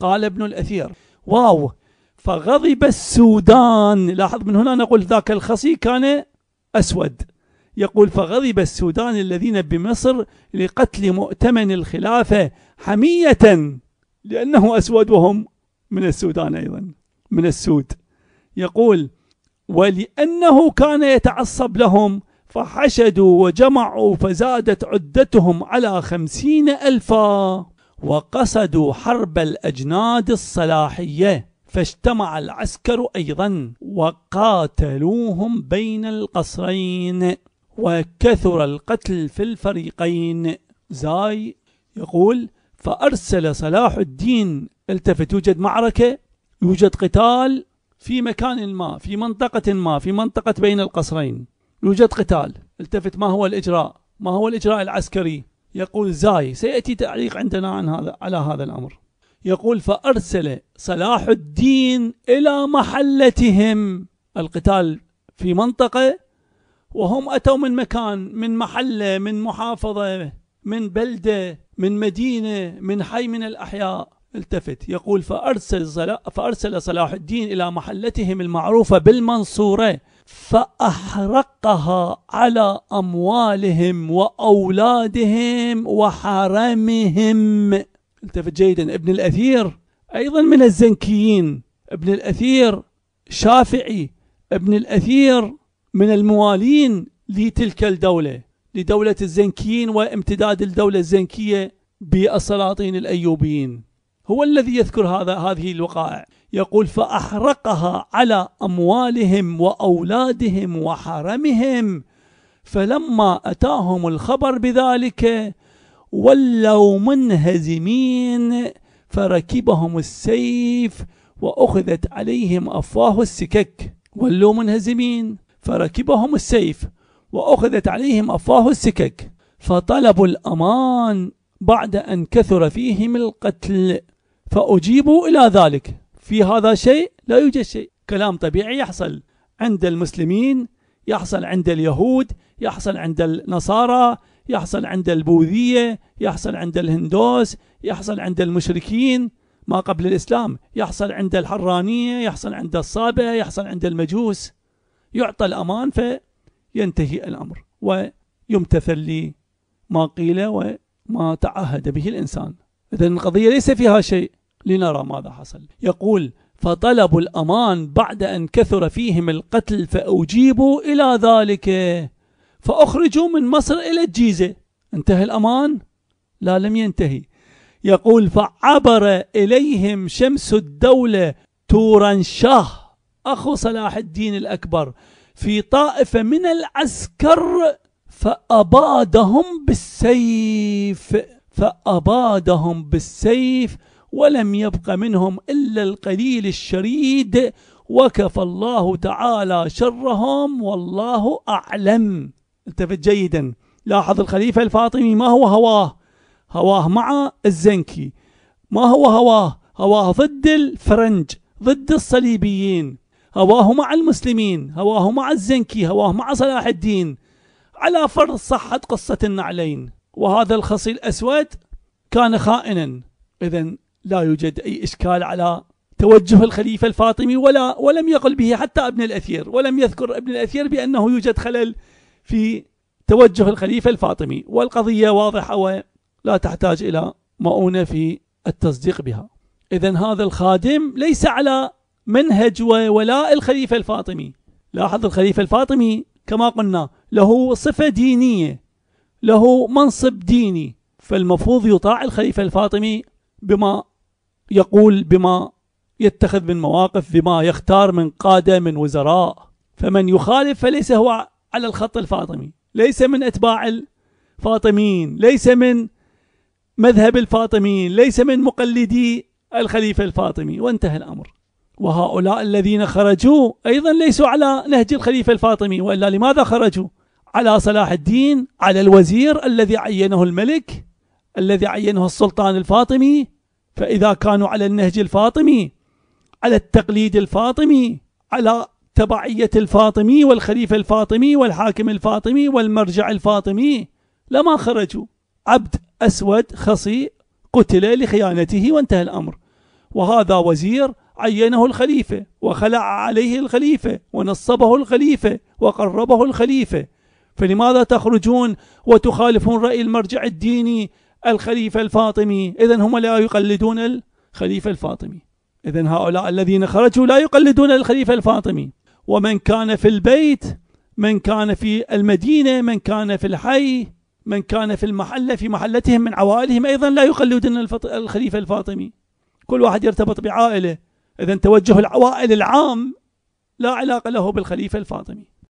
قال ابن الأثير واو فغضب السودان لاحظ من هنا نقول ذاك الخصي كان أسود يقول فغضب السودان الذين بمصر لقتل مؤتمن الخلافة حمية لأنه أسود وهم من السودان أيضا من السود يقول ولأنه كان يتعصب لهم فحشدوا وجمعوا فزادت عدتهم على خمسين ألفاً وقصدوا حرب الأجناد الصلاحية فاجتمع العسكر أيضا وقاتلوهم بين القصرين وكثر القتل في الفريقين زاي يقول فأرسل صلاح الدين التفت يوجد معركة يوجد قتال في مكان ما في منطقة ما في منطقة بين القصرين يوجد قتال التفت ما هو الإجراء ما هو الإجراء العسكري يقول زاي سيأتي تعليق عندنا عن هذا على هذا الأمر يقول فأرسل صلاح الدين إلى محلتهم القتال في منطقة وهم أتوا من مكان من محلة من محافظة من بلدة من مدينة من حي من الأحياء التفت يقول فأرسل, فأرسل صلاح الدين إلى محلتهم المعروفة بالمنصورة فأحرقها على أموالهم وأولادهم وحرمهم التفت جيدا ابن الأثير أيضا من الزنكيين ابن الأثير شافعي ابن الأثير من الموالين لتلك الدولة لدولة الزنكيين وامتداد الدولة الزنكية بالسلاطين الأيوبيين هو الذي يذكر هذا هذه الوقائع يقول فأحرقها على أموالهم وأولادهم وحرمهم فلما أتاهم الخبر بذلك ولوا منهزمين فركبهم السيف وأخذت عليهم أفواه السكك ولوا منهزمين فركبهم السيف وأخذت عليهم أفواه السكك فطلبوا الأمان بعد أن كثر فيهم القتل فأجيبوا إلى ذلك في هذا شيء لا يوجد شيء كلام طبيعي يحصل عند المسلمين يحصل عند اليهود يحصل عند النصارى يحصل عند البوذية يحصل عند الهندوس يحصل عند المشركين ما قبل الإسلام يحصل عند الحرانية يحصل عند الصابة يحصل عند المجوس يعطى الأمان فينتهي الأمر ويمتثل لما قيل وما تعهد به الإنسان إذا القضية ليس فيها شيء لنرى ماذا حصل يقول فطلبوا الأمان بعد أن كثر فيهم القتل فأجيبوا إلى ذلك فأخرجوا من مصر إلى الجيزة انتهى الأمان؟ لا لم ينتهي يقول فعبر إليهم شمس الدولة تورنشاه أخو صلاح الدين الأكبر في طائفة من العسكر فأبادهم بالسيف فأبادهم بالسيف ولم يبق منهم إلا القليل الشريد وكفى الله تعالى شرهم والله أعلم التفت جيدا لاحظ الخليفة الفاطمي ما هو هواه هواه مع الزنكي ما هو هواه هواه ضد الفرنج ضد الصليبيين هواه مع المسلمين هواه مع الزنكي هواه مع صلاح الدين على فرض صحة قصة النعلين وهذا الخصي الأسود كان خائنا إذا لا يوجد أي إشكال على توجه الخليفة الفاطمي ولا ولم يقل به حتى ابن الأثير ولم يذكر ابن الأثير بأنه يوجد خلل في توجه الخليفة الفاطمي والقضية واضحة ولا تحتاج إلى مؤونة في التصديق بها إذا هذا الخادم ليس على منهج وولاء الخليفة الفاطمي لاحظ الخليفة الفاطمي كما قلنا له صفة دينية له منصب ديني فالمفروض يطاع الخليفة الفاطمي بما يقول بما يتخذ من مواقف بما يختار من قادة من وزراء فمن يخالف فليس هو على الخط الفاطمي ليس من أتباع الفاطميين ليس من مذهب الفاطميين ليس من مقلدي الخليفة الفاطمي وانتهى الأمر وهؤلاء الذين خرجوا أيضا ليسوا على نهج الخليفة الفاطمي وإلا لماذا خرجوا على صلاح الدين على الوزير الذي عينه الملك الذي عينه السلطان الفاطمي فإذا كانوا على النهج الفاطمي على التقليد الفاطمي على تبعية الفاطمي والخليفة الفاطمي والحاكم الفاطمي والمرجع الفاطمي لما خرجوا عبد أسود خصي قتل لخيانته وانتهى الأمر وهذا وزير عينه الخليفة وخلع عليه الخليفة ونصبه الخليفة وقربه الخليفة فلماذا تخرجون وتخالفون رأي المرجع الديني الخليفة الفاطمي إذا هم لا يقلدون الخليفة الفاطمي إذا هؤلاء الذين خرجوا لا يقلدون الخليفة الفاطمي ومن كان في البيت من كان في المدينة من كان في الحي من كان في المحلة في محلتهم من عوائلهم أيضا لا يقلدون الخليفة الفاطمي كل واحد يرتبط بعائلة إذا توجه العوائل العام لا علاقة له بالخليفة الفاطمي